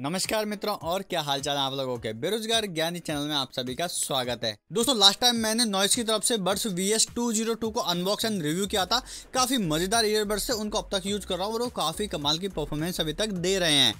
नमस्कार मित्रों और क्या हालचाल आप लोगों के बेरोजगार ज्ञानी चैनल में आप सभी का स्वागत है दोस्तों लास्ट टाइम मैंने नॉइस की तरफ से Buds V S two zero two को अनबॉक्स एंड रिव्यू किया था काफी मजेदार ईयरबड्स है उनको अब तक यूज कर रहा हूँ और वो काफी कमाल की परफॉर्मेंस अभी तक दे रहे हैं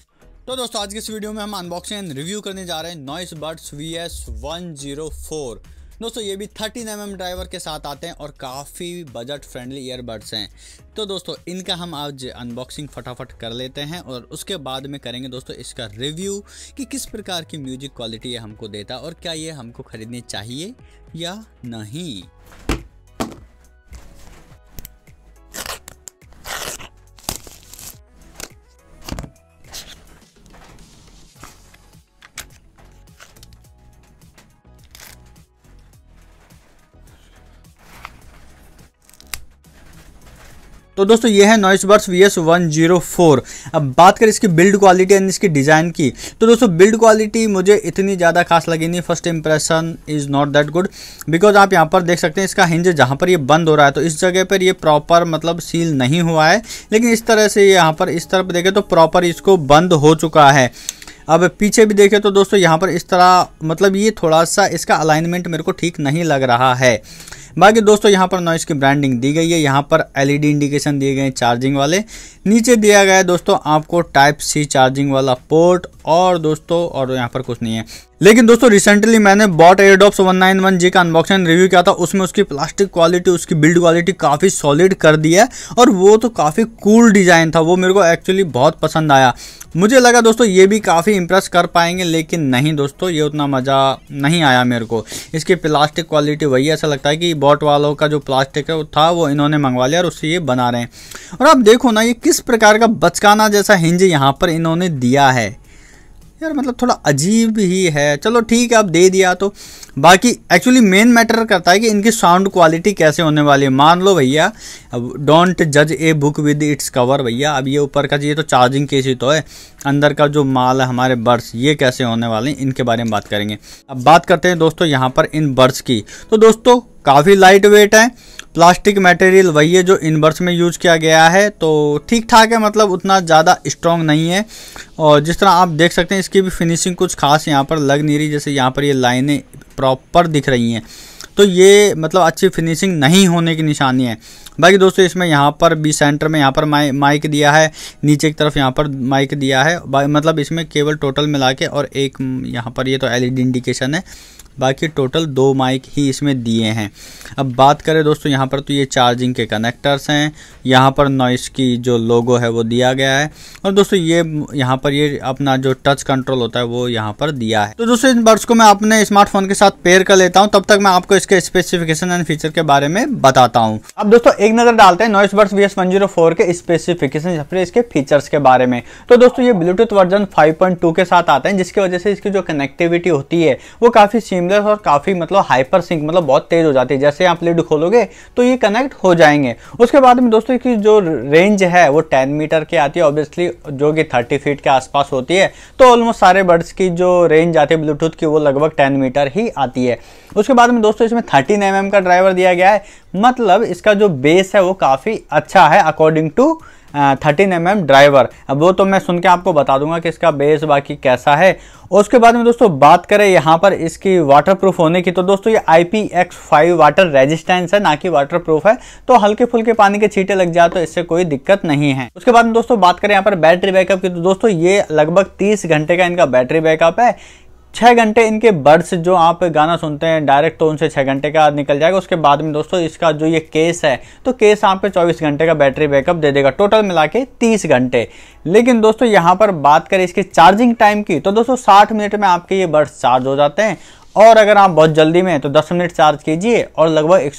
तो दोस्तों आज के इस वीडियो में हम अनबॉक्सिंग एंड रिव्यू करने जा रहे हैं Noise Buds V S one zero four दोस्तों ये भी थर्टीन एम ड्राइवर के साथ आते हैं और काफ़ी बजट फ्रेंडली ईयरबड्स हैं तो दोस्तों इनका हम आज अनबॉक्सिंग फटाफट कर लेते हैं और उसके बाद में करेंगे दोस्तों इसका रिव्यू कि किस प्रकार की म्यूजिक क्वालिटी ये हमको देता और क्या ये हमको ख़रीदनी चाहिए या नहीं तो दोस्तों ये है Noise Buds V S one zero four अब बात करें इसकी बिल्ड क्वालिटी एंड इसकी डिज़ाइन की तो दोस्तों बिल्ड क्वालिटी मुझे इतनी ज़्यादा खास लगी नहीं first impression is not that good because आप यहाँ पर देख सकते हैं इसका हिंज जहाँ पर ये बंद हो रहा है तो इस जगह पर ये प्रॉपर मतलब सील नहीं हुआ है लेकिन इस तरह से यहाँ पर इस तरफ देखें तो प्रॉपर इसको बंद हो चुका है अब पीछे भी देखें तो दोस्तों यहाँ पर इस तरह मतलब ये थोड़ा सा इसका अलाइनमेंट मेरे को ठीक नहीं लग रहा है बाकी दोस्तों यहाँ पर नॉइस की ब्रांडिंग दी गई है यहाँ पर एलईडी इंडिकेशन e दिए गए चार्जिंग वाले नीचे दिया गया है दोस्तों आपको टाइप सी चार्जिंग वाला पोर्ट और दोस्तों और यहाँ पर कुछ नहीं है लेकिन दोस्तों रिसेंटली मैंने boAt Airdopes one nine one G का अनबॉक्सिंग रिव्यू किया था उसमें उसकी प्लास्टिक क्वालिटी उसकी बिल्ड क्वालिटी काफ़ी सॉलिड कर दी है और वो तो काफ़ी कूल डिज़ाइन था वो मेरे को एक्चुअली बहुत पसंद आया मुझे लगा दोस्तों ये भी काफ़ी इंप्रेस कर पाएंगे लेकिन नहीं दोस्तों ये उतना मज़ा नहीं आया मेरे को इसकी प्लास्टिक क्वालिटी वही ऐसा लगता है कि बॉट वालों का जो प्लास्टिक है था वो इन्होंने मंगवा लिया और उससे ये बना रहे हैं और आप देखो ना ये किस प्रकार का बचकाना जैसा हिंज यहाँ पर इन्होंने दिया है यार मतलब थोड़ा अजीब ही है चलो ठीक है आप दे दिया तो बाकी एक्चुअली मेन मैटर करता है कि इनकी साउंड क्वालिटी कैसे होने वाली है मान लो भैया अब डोंट जज a book with its cover भैया अब ये ऊपर का ये तो चार्जिंग केस ही तो है अंदर का जो माल है हमारे बर्ड्स ये कैसे होने वाले हैं इनके बारे में बात करेंगे अब बात करते हैं दोस्तों यहाँ पर इन बर्ड्स की तो दोस्तों काफ़ी लाइट वेट है प्लास्टिक मटेरियल वही है जो इनवर्स में यूज किया गया है तो ठीक ठाक है मतलब उतना ज़्यादा स्ट्रॉन्ग नहीं है और जिस तरह आप देख सकते हैं इसकी भी फिनिशिंग कुछ खास यहाँ पर लग नहीं रही जैसे यहाँ पर ये लाइनें प्रॉपर दिख रही हैं तो ये मतलब अच्छी फिनिशिंग नहीं होने की निशानी है बाकी दोस्तों इसमें यहाँ पर बी सेंटर में यहाँ पर माइ माइक दिया है नीचे की तरफ यहाँ पर माइक दिया है मतलब इसमें केवल टोटल मिला के और एक यहाँ पर ये तो एलईडी इंडिकेशन है बाकी टोटल दो माइक ही इसमें दिए हैं अब बात करें दोस्तों यहाँ पर तो ये चार्जिंग के कनेक्टर्स हैं यहाँ पर नॉइस की जो लोगो है वो दिया गया है और दोस्तों ये यहाँ पर ये अपना जो टच कंट्रोल होता है वो यहाँ पर दिया है तो दोस्तों इन बर्ड्स को मैं अपने स्मार्टफोन के साथ पेयर कर लेता हूँ तब तक मैं आपको इसके स्पेसिफिकेशन एंड फीचर के बारे में बताता हूँ अब दोस्तों एक नज़र डालते हैं नॉइस बर्ड्स वी के स्पेसिफिकेशन या फिर इसके फीचर्स के बारे में तो दोस्तों ये ब्लूटूथ वर्जन फाइव के साथ आते हैं जिसकी वजह से इसकी जो कनेक्टिविटी होती है वो काफ़ी सीम सिमलेस और काफ़ी मतलब हाइपर सिंक मतलब बहुत तेज़ हो जाती है जैसे आप लिड खोलोगे तो ये कनेक्ट हो जाएंगे उसके बाद में दोस्तों की जो रेंज है वो टेन मीटर की आती है ऑब्वियसली जो कि थर्टी फीट के आसपास होती है तो ऑलमोस्ट सारे बर्ड्स की जो रेंज आती है ब्लूटूथ की वो लगभग टेन मीटर ही आती है उसके बाद में दोस्तों इसमें थर्टीन एम का ड्राइवर दिया गया है मतलब इसका जो बेस है वो काफ़ी अच्छा है according to thirteen M M driver अब वो तो मैं सुन के आपको बता दूंगा कि इसका बेस बाकी कैसा है उसके बाद में दोस्तों बात करें यहाँ पर इसकी वाटर प्रूफ होने की तो दोस्तों ये I P X five water resistance है ना कि वाटर प्रूफ है तो हल्के फुल्के पानी के छीटे लग जाए तो इससे कोई दिक्कत नहीं है उसके बाद में दोस्तों बात करें यहाँ पर बैटरी बैकअप की तो दोस्तों ये लगभग तीस घंटे का इनका बैटरी बैकअप है छः घंटे इनके बर्ड्स जो आप गाना सुनते हैं डायरेक्ट तो उनसे छः घंटे का निकल जाएगा उसके बाद में दोस्तों इसका जो ये केस है तो केस आप चौबीस घंटे का बैटरी बैकअप दे देगा टोटल मिला के तीस घंटे लेकिन दोस्तों यहाँ पर बात करें इसके चार्जिंग टाइम की तो दोस्तों साठ मिनट में आपके ये बर्ड्स चार्ज हो जाते हैं और अगर आप बहुत जल्दी में तो दस मिनट चार्ज कीजिए और लगभग एक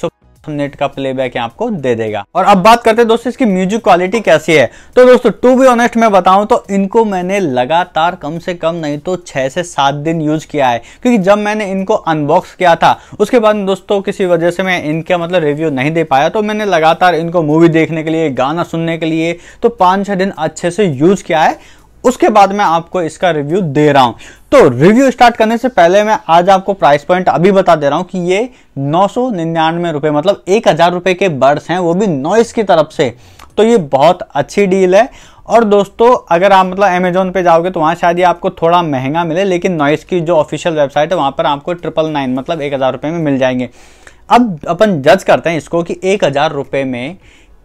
मिनट का प्लेबैक आपको दे देगा और अब बात करते हैं दोस्तों इसकी म्यूजिक क्वालिटी कैसी है तो दोस्तों टू बी ऑनेस्ट मैं बताऊं तो इनको मैंने लगातार कम से कम नहीं तो छह से सात दिन यूज किया है क्योंकि जब मैंने इनको अनबॉक्स किया था उसके बाद दोस्तों किसी वजह से मैं इनका मतलब रिव्यू नहीं दे पाया तो मैंने लगातार इनको मूवी देखने के लिए गाना सुनने के लिए तो पांच छह दिन अच्छे से यूज किया है उसके बाद मैं आपको इसका रिव्यू दे रहा हूं तो रिव्यू स्टार्ट करने से पहले मैं आज आपको प्राइस पॉइंट अभी बता दे रहा हूं कि ये नौ सौ निन्यानवे रुपये मतलब एक हज़ार रुपये के बर्ड्स हैं वो भी नॉइस की तरफ से तो ये बहुत अच्छी डील है और दोस्तों अगर आप मतलब अमेजोन पे जाओगे तो वहाँ शायद ये आपको थोड़ा महंगा मिले लेकिन नॉइस की जो ऑफिशियल वेबसाइट है वहाँ पर आपको ट्रिपल नाइन मतलब एक हज़ार रुपये में मिल जाएंगे अब अपन जज करते हैं इसको कि एक हज़ार रुपये में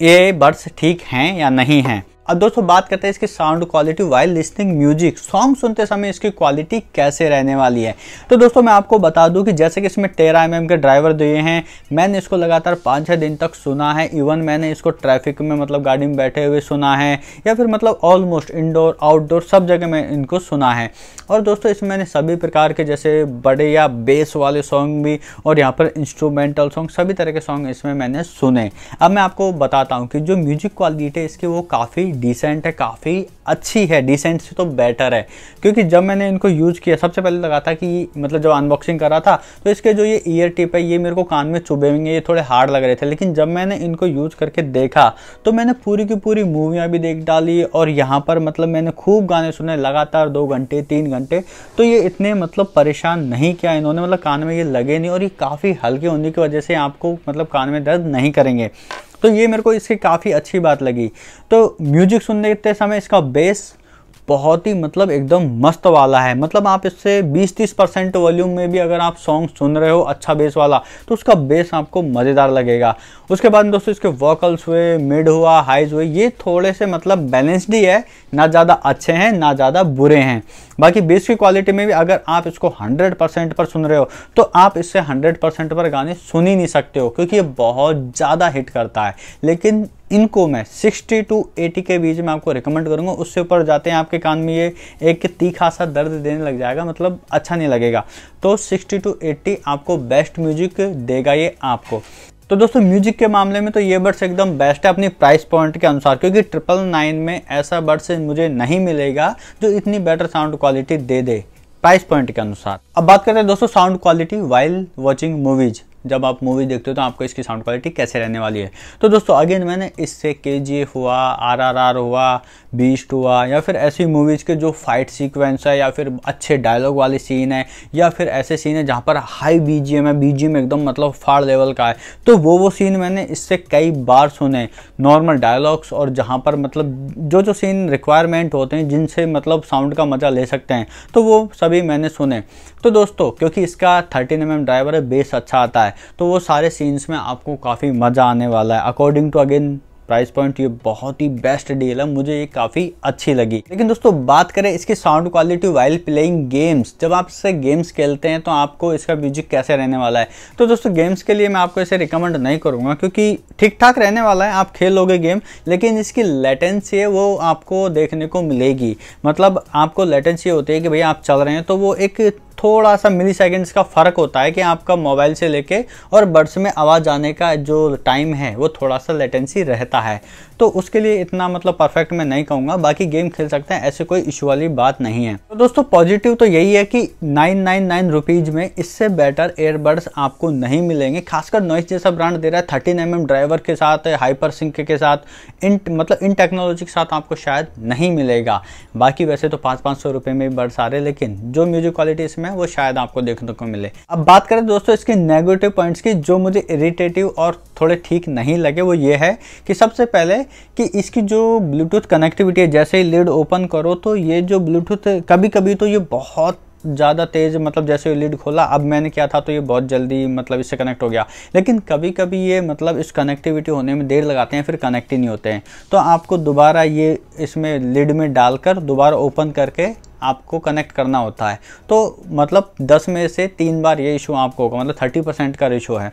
ये बर्ड्स ठीक हैं या नहीं हैं अब दोस्तों बात करते हैं इसकी sound quality while listening music song सुनते समय इसकी क्वालिटी कैसे रहने वाली है तो दोस्तों मैं आपको बता दूं कि जैसे कि इसमें तेरह एम के ड्राइवर दिए हैं मैंने इसको लगातार पाँच छः दिन तक सुना है इवन मैंने इसको ट्रैफिक में मतलब गाड़ी में बैठे हुए सुना है या फिर मतलब ऑलमोस्ट इनडोर आउटडोर सब जगह मैं इनको सुना है और दोस्तों इसमें मैंने सभी प्रकार के जैसे बड़े या बेस वाले सॉन्ग भी और यहाँ पर इंस्ट्रूमेंटल सॉन्ग सभी तरह के सॉन्ग इसमें मैंने सुने अब मैं आपको बताता हूँ कि जो म्यूजिक क्वालिटी है इसकी वो काफ़ी डिसेंट है काफ़ी अच्छी है डिसेंट से तो बेटर है क्योंकि जब मैंने इनको यूज़ किया सबसे पहले लगा था कि मतलब जब अनबॉक्सिंग करा था तो इसके जो ये ईयर टिप है ये मेरे को कान में चुभेंगे ये थोड़े हार्ड लग रहे थे लेकिन जब मैंने इनको यूज़ करके देखा तो मैंने पूरी की पूरी मूवियाँ भी देख डाली और यहाँ पर मतलब मैंने खूब गाने सुने लगातार दो घंटे तीन घंटे तो ये इतने मतलब परेशान नहीं किया इन्होंने मतलब कान में ये लगे नहीं और ये काफ़ी हल्के होने की वजह से आपको मतलब कान में दर्द नहीं करेंगे तो ये मेरे को इसकी काफ़ी अच्छी बात लगी तो म्यूजिक सुनते समय इसका बेस बहुत ही मतलब एकदम मस्त वाला है मतलब आप इससे 20-30 परसेंट वॉल्यूम में भी अगर आप सॉन्ग सुन रहे हो अच्छा बेस वाला तो उसका बेस आपको मज़ेदार लगेगा उसके बाद दोस्तों इसके वोकल्स हुए मिड हुआ हाइज हुए ये थोड़े से मतलब बैलेंसड ही है ना ज़्यादा अच्छे हैं ना ज़्यादा बुरे हैं बाकी बेस की क्वालिटी में भी अगर आप इसको 100 परसेंट पर सुन रहे हो तो आप इससे 100 परसेंट पर गाने सुन ही नहीं सकते हो क्योंकि ये बहुत ज़्यादा हिट करता है लेकिन इनको मैं 60 टू 80 के बीच में आपको रिकमेंड करूँगा उससे ऊपर जाते हैं आपके कान में ये एक तीखा सा दर्द देने लग जाएगा मतलब अच्छा नहीं लगेगा तो 60 टू 80 आपको बेस्ट म्यूजिक देगा ये आपको तो दोस्तों म्यूजिक के मामले में तो ये बर्ड्स एकदम बेस्ट है अपनी प्राइस पॉइंट के अनुसार क्योंकि ट्रिपल नाइन में ऐसा बर्ड्स मुझे नहीं मिलेगा जो इतनी बेटर साउंड क्वालिटी दे दे प्राइस पॉइंट के अनुसार अब बात करते हैं दोस्तों sound quality while watching movies जब आप मूवी देखते हो तो आपको इसकी साउंड क्वालिटी कैसे रहने वाली है तो दोस्तों अगेन मैंने इससे के जी एफ हुआ आर आर आर हुआ बीस्ट हुआ या फिर ऐसी मूवीज़ के जो फाइट सीक्वेंस है या फिर अच्छे डायलॉग वाले सीन है या फिर ऐसे सीन है जहाँ पर हाई बी जी एम है बी जी एम एकदम मतलब फाड़ लेवल का है तो वो वो सीन मैंने इससे कई बार सुने नॉर्मल डायलॉग्स और जहाँ पर मतलब जो जो सीन रिक्वायरमेंट होते हैं जिनसे मतलब साउंड का मज़ा ले सकते हैं तो वो सभी मैंने सुने तो दोस्तों क्योंकि इसका थर्टीन एम एम ड्राइवर है बेस अच्छा आता है है तो वो सारे सीन्स में आपको काफ़ी मज़ा आने वाला है according to again price point ये बहुत ही बेस्ट डील है मुझे ये काफ़ी अच्छी लगी लेकिन दोस्तों बात करें इसकी sound quality while playing games जब आप इससे गेम्स खेलते हैं तो आपको इसका म्यूजिक कैसे रहने वाला है तो दोस्तों गेम्स के लिए मैं आपको इसे रिकमेंड नहीं करूँगा क्योंकि ठीक ठाक रहने वाला है आप खेलोगे गेम लेकिन इसकी लेटेंसी है वो आपको देखने को मिलेगी मतलब आपको लेटेंसी होती है कि भैया आप चल रहे हैं तो वो एक थोड़ा सा मिली सेकेंड्स का फ़र्क होता है कि आपका मोबाइल से लेके और बर्ड्स में आवाज़ आने का जो टाइम है वो थोड़ा सा लेटेंसी रहता है तो उसके लिए इतना मतलब परफेक्ट मैं नहीं कहूँगा बाकी गेम खेल सकते हैं ऐसे कोई इशू वाली बात नहीं है तो दोस्तों पॉजिटिव तो यही है कि नाइन नाइन नाइन रुपीज़ में इससे बेटर एयरबड्स आपको नहीं मिलेंगे खासकर नॉइस जैसा ब्रांड दे रहा है थर्टीन एम ड्राइवर के साथ हाइपर सिंक के साथ इन मतलब इन टेक्नोलॉजी के साथ आपको शायद नहीं मिलेगा बाकी वैसे तो पाँच पाँच सौ में में बड्स आ रहे लेकिन जो म्यूजिक क्वालिटी इसमें वो शायद आपको देखने को मिले अब बात करें दोस्तों इसके नेगेटिव पॉइंट्स की जो मुझे इरिटेटिव और थोड़े ठीक नहीं लगे वो ये है कि सबसे पहले कि इसकी जो ब्लूटूथ कनेक्टिविटी है जैसे ही लीड ओपन करो तो ये जो ब्लूटूथ कभी कभी तो ये बहुत ज़्यादा तेज़ मतलब जैसे लीड खोला अब मैंने किया था तो ये बहुत जल्दी मतलब इससे कनेक्ट हो गया लेकिन कभी कभी ये मतलब इस कनेक्टिविटी होने में देर लगाते हैं फिर कनेक्ट ही नहीं होते हैं तो आपको दोबारा ये इसमें लीड में डालकर दोबारा ओपन करके आपको कनेक्ट करना होता है तो मतलब 10 में से तीन बार ये इशू आपको होगा मतलब 30 परसेंट का इशू है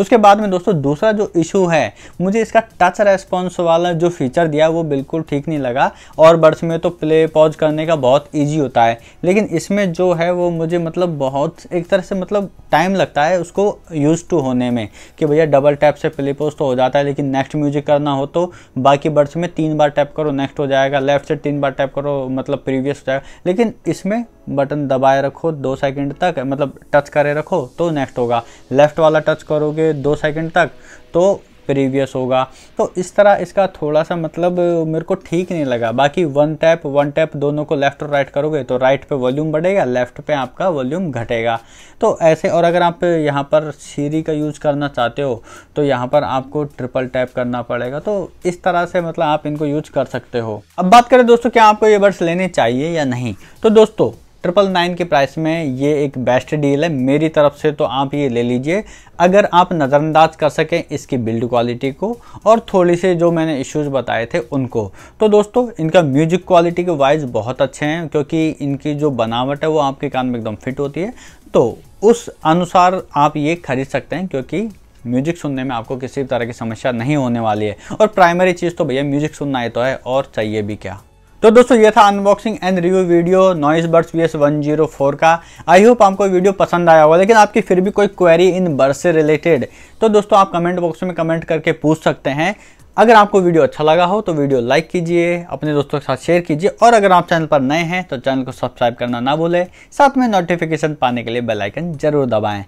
उसके बाद में दोस्तों दूसरा जो इशू है मुझे इसका टच रेस्पॉन्स वाला जो फीचर दिया वो बिल्कुल ठीक नहीं लगा और बर्ड्स में तो प्ले पॉज करने का बहुत ईजी होता है लेकिन इसमें जो है वो मुझे मतलब बहुत एक तरह से मतलब टाइम लगता है उसको यूज़ टू होने में कि भैया डबल टैप से प्ले पॉज तो हो जाता है लेकिन नेक्स्ट म्यूजिक करना हो तो बाकी बर्ड्स में तीन बार टैप करो नेक्स्ट हो जाएगा लेफ्ट से तीन बार टैप करो मतलब प्रीवियस हो जाएगा लेकिन इसमें बटन दबाए रखो दो सेकंड तक मतलब टच करे रखो तो नेक्स्ट होगा लेफ्ट वाला टच करोगे दो सेकंड तक तो प्रीवियस होगा तो इस तरह इसका थोड़ा सा मतलब मेरे को ठीक नहीं लगा बाकी वन टैप वन टैप दोनों को लेफ्ट और राइट करोगे तो राइट पे वॉल्यूम बढ़ेगा लेफ्ट पे आपका वॉल्यूम घटेगा तो ऐसे और अगर आप यहाँ पर सीरी का यूज़ करना चाहते हो तो यहाँ पर आपको ट्रिपल टैप करना पड़ेगा तो इस तरह से मतलब आप इनको यूज कर सकते हो अब बात करें दोस्तों क्या आपको ये बर्ड्स लेने चाहिए या नहीं तो दोस्तों ट्रिपल नाइन के प्राइस में ये एक बेस्ट डील है मेरी तरफ से तो आप ये ले लीजिए अगर आप नज़रअंदाज कर सकें इसकी बिल्ड क्वालिटी को और थोड़ी से जो मैंने इश्यूज़ बताए थे उनको तो दोस्तों इनका म्यूजिक क्वालिटी के वाइज बहुत अच्छे हैं क्योंकि इनकी जो बनावट है वो आपके कान में एकदम फिट होती है तो उस अनुसार आप ये खरीद सकते हैं क्योंकि म्यूजिक सुनने में आपको किसी तरह की समस्या नहीं होने वाली है और प्राइमरी चीज़ तो भैया म्यूजिक सुनना ही तो है और चाहिए भी क्या तो दोस्तों ये था unboxing and review video Noise Buds V S one zero four का आई होप आपको वीडियो पसंद आया होगा लेकिन आपकी फिर भी कोई क्वेरी इन बर्ड से रिलेटेड तो दोस्तों आप कमेंट बॉक्स में कमेंट करके पूछ सकते हैं अगर आपको वीडियो अच्छा लगा हो तो वीडियो लाइक कीजिए अपने दोस्तों के साथ शेयर कीजिए और अगर आप चैनल पर नए हैं तो चैनल को सब्सक्राइब करना ना भूलें साथ में नोटिफिकेशन पाने के लिए बेल आइकन जरूर दबाएं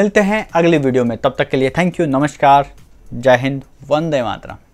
मिलते हैं अगली वीडियो में तब तक के लिए थैंक यू नमस्कार जय हिंद वंदे मातरम